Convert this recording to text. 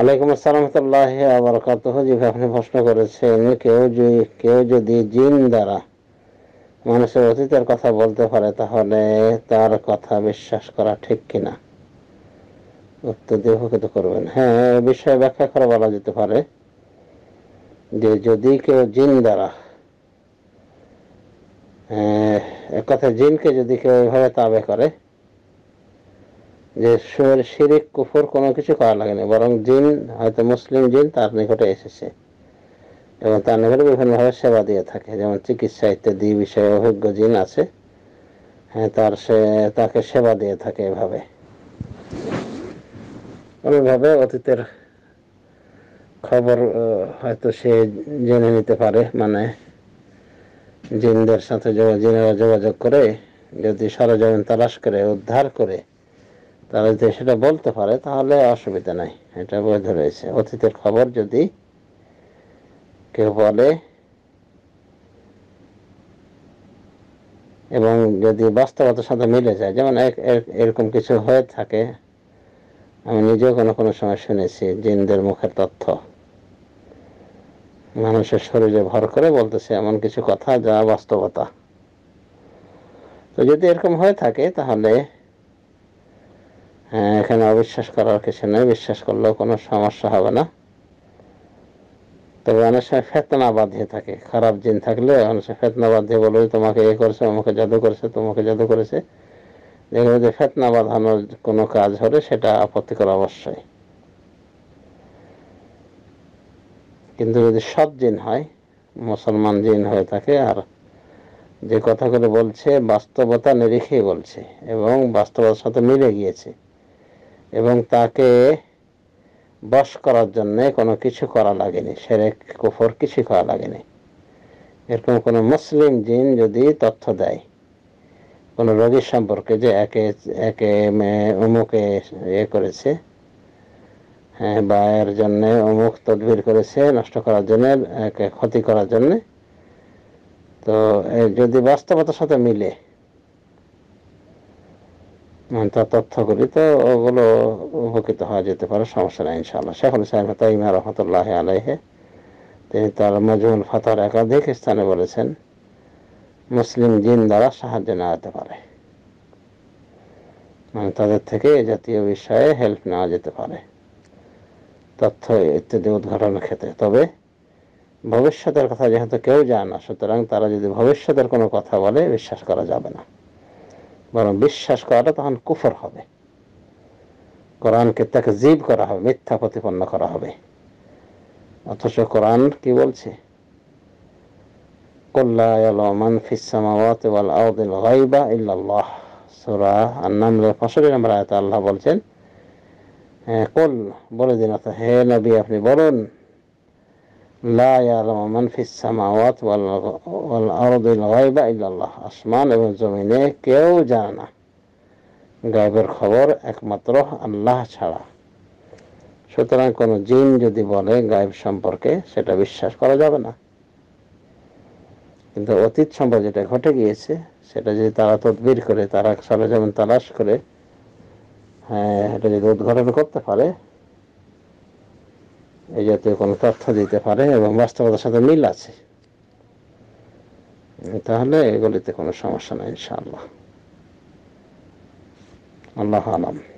আলাইকুম আসসালাম রহমতুল্লাহ আবরকাত যে আপনি প্রশ্ন করেছেন কেউ যদি কেউ যদি জিন দ্বারা মানুষের অতীতের কথা বলতে পারে তাহলে তার কথা বিশ্বাস করা ঠিক কিনা উত্তর দিয়ে করবেন হ্যাঁ এ বিষয়ে ব্যাখ্যা করা বলা যেতে পারে যে যদি কেউ জিন দ্বারা এক কথা জিনকে যদি কেউ এভাবে তাবে করে যে শিরিক কুফর কোনো কিছু করা লাগে না বরং জিন হয়তো মুসলিম জিন তার নিকটে এসেছে এবং তার নিকটে বিভিন্নভাবে সেবা দিয়ে থাকে যেমন চিকিৎসা ইত্যাদি বিষয়ে অভিজ্ঞ জিন আছে হ্যাঁ তার সে তাকে সেবা দিয়ে থাকে এভাবে অনেকভাবে অতীতের খবর হয়তো সে জেনে নিতে পারে মানে জিনদের সাথে জিনেরা যোগাযোগ করে যদি সরজমিন তালাশ করে উদ্ধার করে তারা যদি সেটা বলতে পারে তাহলে অসুবিধা নাই এটা বৈধ রয়েছে অতীতের খবর যদি কেউ বলে এবং যদি বাস্তবতার সাথে মিলে যায় যেমন এরকম কিছু হয়ে থাকে আমি নিজেও কোনো কোনো সময় শুনেছি জিনদের মুখের তথ্য মানুষের শরীরে ভর করে বলতেছে এমন কিছু কথা যা বাস্তবতা তো যদি এরকম হয়ে থাকে তাহলে হ্যাঁ, এখানে অবিশ্বাস করার কিছু নেই বিশ্বাস করলেও কোনো সমস্যা হবে না তবে অনেক সময় ফেতনা বাঁধিয়ে থাকে খারাপ জিন থাকলে অনেক সময় ফেতনা বাঁধিয়ে বলবে তোমাকে এ করেছে আমাকে জাদু করেছে তোমাকে জাদু করেছে দেখবে যে ফেতনা বাঁধানোর কোনো কাজ হলে সেটা আপত্তিকর অবশ্যই কিন্তু যদি সৎ জিন হয় মুসলমান জিন হয়ে থাকে আর যে কথাগুলো বলছে বাস্তবতা নিরিখেই বলছে এবং বাস্তবতার সাথে মিলে গিয়েছে এবং তাকে বশ করার জন্যে কোনো কিছু করা লাগেনি সেরেক কুফর কিছু করা লাগেনি এরকম কোনো মুসলিম জিন যদি তথ্য দেয় কোনো রোগীর সম্পর্কে যে একে একে অমুকে ইয়ে করেছে হ্যাঁ বা এর জন্যে অমুক তদবির করেছে নষ্ট করার জন্যে একে ক্ষতি করার জন্যে তো যদি বাস্তবতার সাথে মিলে তা তো ওগুলো উপকৃত হওয়া যেতে পারে সমস্যা নেই ইনশাল্লাহ শেখুল ইসলাম তাইমা রহমতুল্লাহ আলাইহে তিনি তার মজমুল ফাতার একাধিক স্থানে বলেছেন মুসলিম দিন দ্বারা সাহায্য নেওয়া যেতে পারে মানে তাদের থেকে এ জাতীয় বিষয়ে হেল্প নেওয়া যেতে পারে তথ্য ইত্যাদি উদ্ঘাটনের ক্ষেত্রে তবে ভবিষ্যতের কথা যেহেতু কেউ জানে না সুতরাং তারা যদি ভবিষ্যতের কোনো কথা বলে বিশ্বাস করা যাবে না বরং বিশ্বাস করাটা তখন কুফর হবে কোরআনকে তাকে জীব করা হবে মিথ্যা প্রতিপন্ন করা হবে অথচ কোরআন কি বলছে আল্লাহ বলছেন হ্যাঁ, কল বলে দিন হে নবী আপনি বলুন লা ইয়ালামু মান ফিস সামাওয়াত ওয়াল আরদিল গায়বা ইল্লাল্লাহ আসমান এবং জমিনে কেউ জানে না গায়বের খবর একমাত্র আল্লাহ ছাড়া সুতরাং কোনো জিন যদি বলে গায়েব সম্পর্কে সেটা বিশ্বাস করা যাবে না কিন্তু অতীত সম্পর্কে যেটা ঘটে গিয়েছে সেটা যদি তারা তদবির করে তারা সরজমিন তালাশ করে হ্যাঁ এটা যদি উদ্ঘাটন করতে পারে এই জাতীয় কোনো তথ্য দিতে পারে এবং বাস্তবতার সাথে মিল আছে তাহলে এগুলিতে কোনো সমস্যা নেই ইনশাআল্লাহ আল্লাহ আলম